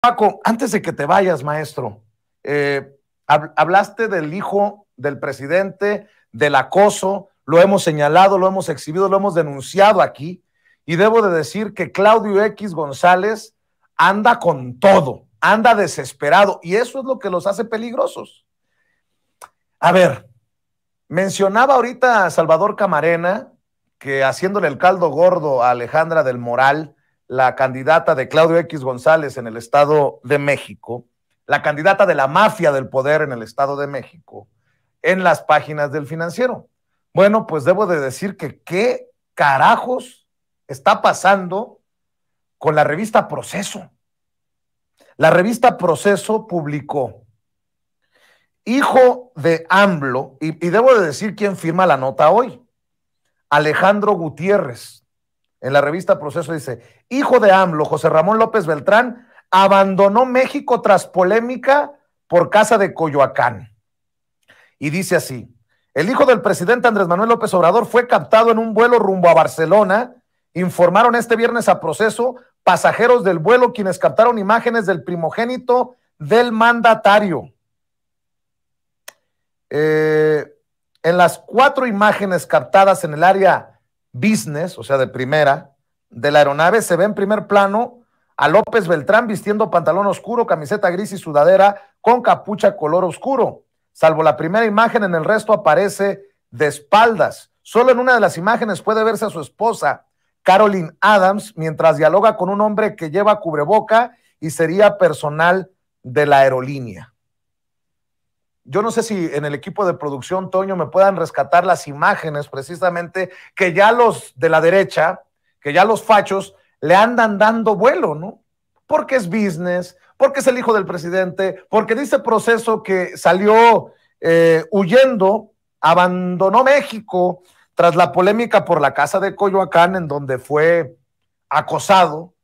Paco, antes de que te vayas, maestro, eh, hablaste del hijo del presidente, del acoso, lo hemos señalado, lo hemos exhibido, lo hemos denunciado aquí, y debo de decir que Claudio X González anda con todo, anda desesperado, y eso es lo que los hace peligrosos. A ver, mencionaba ahorita a Salvador Camarena que haciéndole el caldo gordo a Alejandra del Moral, la candidata de Claudio X González en el Estado de México, la candidata de la mafia del poder en el Estado de México, en las páginas del financiero. Bueno, pues debo de decir que qué carajos está pasando con la revista Proceso. La revista Proceso publicó, hijo de AMLO, y, y debo de decir quién firma la nota hoy, Alejandro Gutiérrez, en la revista Proceso dice, hijo de AMLO, José Ramón López Beltrán, abandonó México tras polémica por casa de Coyoacán. Y dice así, el hijo del presidente Andrés Manuel López Obrador fue captado en un vuelo rumbo a Barcelona, informaron este viernes a Proceso pasajeros del vuelo quienes captaron imágenes del primogénito del mandatario. Eh, en las cuatro imágenes captadas en el área business, o sea, de primera, de la aeronave, se ve en primer plano a López Beltrán vistiendo pantalón oscuro, camiseta gris y sudadera con capucha color oscuro. Salvo la primera imagen, en el resto aparece de espaldas. Solo en una de las imágenes puede verse a su esposa, Carolyn Adams, mientras dialoga con un hombre que lleva cubreboca y sería personal de la aerolínea yo no sé si en el equipo de producción, Toño, me puedan rescatar las imágenes precisamente que ya los de la derecha, que ya los fachos le andan dando vuelo, ¿no? Porque es business, porque es el hijo del presidente, porque dice proceso que salió eh, huyendo, abandonó México tras la polémica por la casa de Coyoacán, en donde fue acosado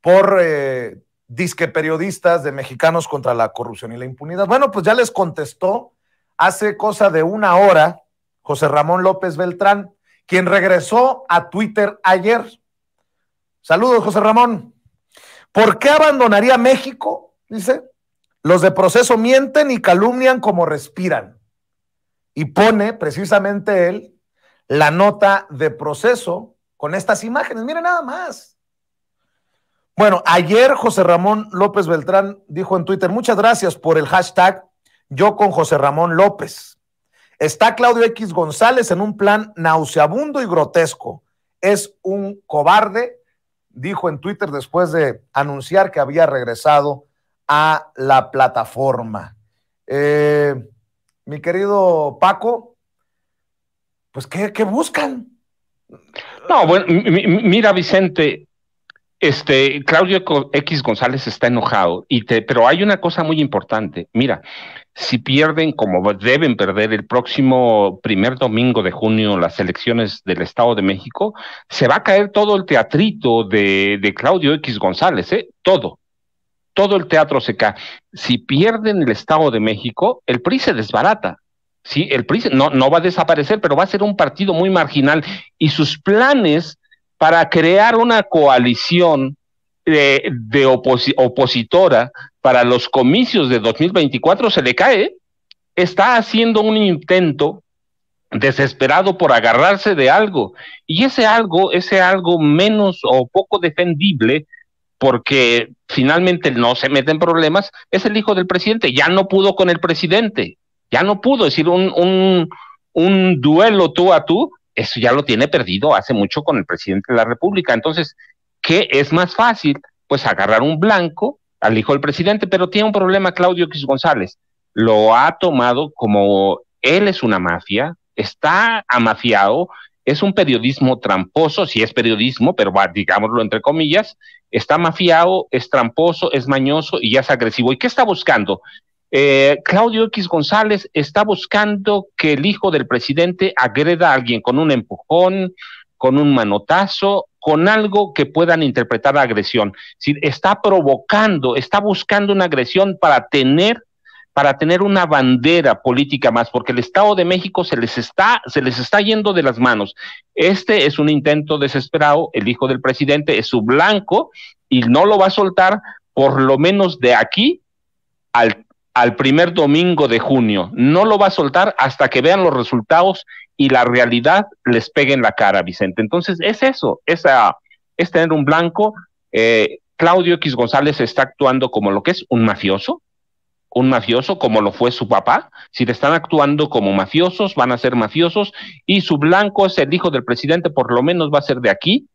por eh, disque periodistas de Mexicanos contra la Corrupción y la Impunidad. Bueno, pues ya les contestó hace cosa de una hora José Ramón López Beltrán, quien regresó a Twitter ayer. Saludos, José Ramón. ¿Por qué abandonaría México? Dice, los de proceso mienten y calumnian como respiran. Y pone precisamente él la nota de proceso con estas imágenes. Miren nada más. Bueno, ayer José Ramón López Beltrán dijo en Twitter, muchas gracias por el hashtag yo con José Ramón López. Está Claudio X González en un plan nauseabundo y grotesco. Es un cobarde, dijo en Twitter después de anunciar que había regresado a la plataforma. Eh, mi querido Paco, pues ¿qué, qué buscan? No, bueno, mira Vicente, este, Claudio X González está enojado, y te, pero hay una cosa muy importante. Mira, si pierden, como deben perder el próximo primer domingo de junio las elecciones del Estado de México, se va a caer todo el teatrito de, Claudio X González, ¿eh? Todo. Todo el teatro se cae. Si pierden el Estado de México, el PRI se desbarata. Sí, el PRI no, no va a desaparecer, pero va a ser un partido muy marginal y sus planes para crear una coalición de, opositora para los comicios de 2024 se le cae, está haciendo un intento desesperado por agarrarse de algo. Y ese algo, ese algo menos o poco defendible, porque finalmente no se mete en problemas, es el hijo del presidente. Ya no pudo con el presidente, ya no pudo. decir, un duelo tú a tú eso ya lo tiene perdido hace mucho con el presidente de la República. Entonces, ¿qué es más fácil? Pues agarrar un blanco al hijo del presidente, pero tiene un problema Claudio X González. Lo ha tomado como él es una mafia, está amafiado, es un periodismo tramposo, si es periodismo, pero digámoslo entre comillas, está mafiado, es tramposo, es mañoso y ya es agresivo. ¿Y qué está buscando? Eh, Claudio X González está buscando que el hijo del presidente agreda a alguien con un empujón, con un manotazo, con algo que puedan interpretar agresión. está provocando, está buscando una agresión para tener para tener una bandera política más, porque el Estado de México se les está, se les está yendo de las manos. Este es un intento desesperado, el hijo del presidente es su blanco y no lo va a soltar por lo menos de aquí al al primer domingo de junio. No lo va a soltar hasta que vean los resultados y la realidad les pegue en la cara, Vicente. Entonces, es eso, es, es tener un blanco. Eh, Claudio X González está actuando como lo que es un mafioso, un mafioso como lo fue su papá. Si le están actuando como mafiosos, van a ser mafiosos y su blanco es el hijo del presidente, por lo menos va a ser de aquí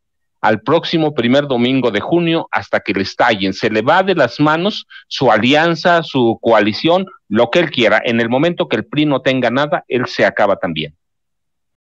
al próximo primer domingo de junio hasta que le estallen. Se le va de las manos su alianza, su coalición, lo que él quiera. En el momento que el PRI no tenga nada, él se acaba también.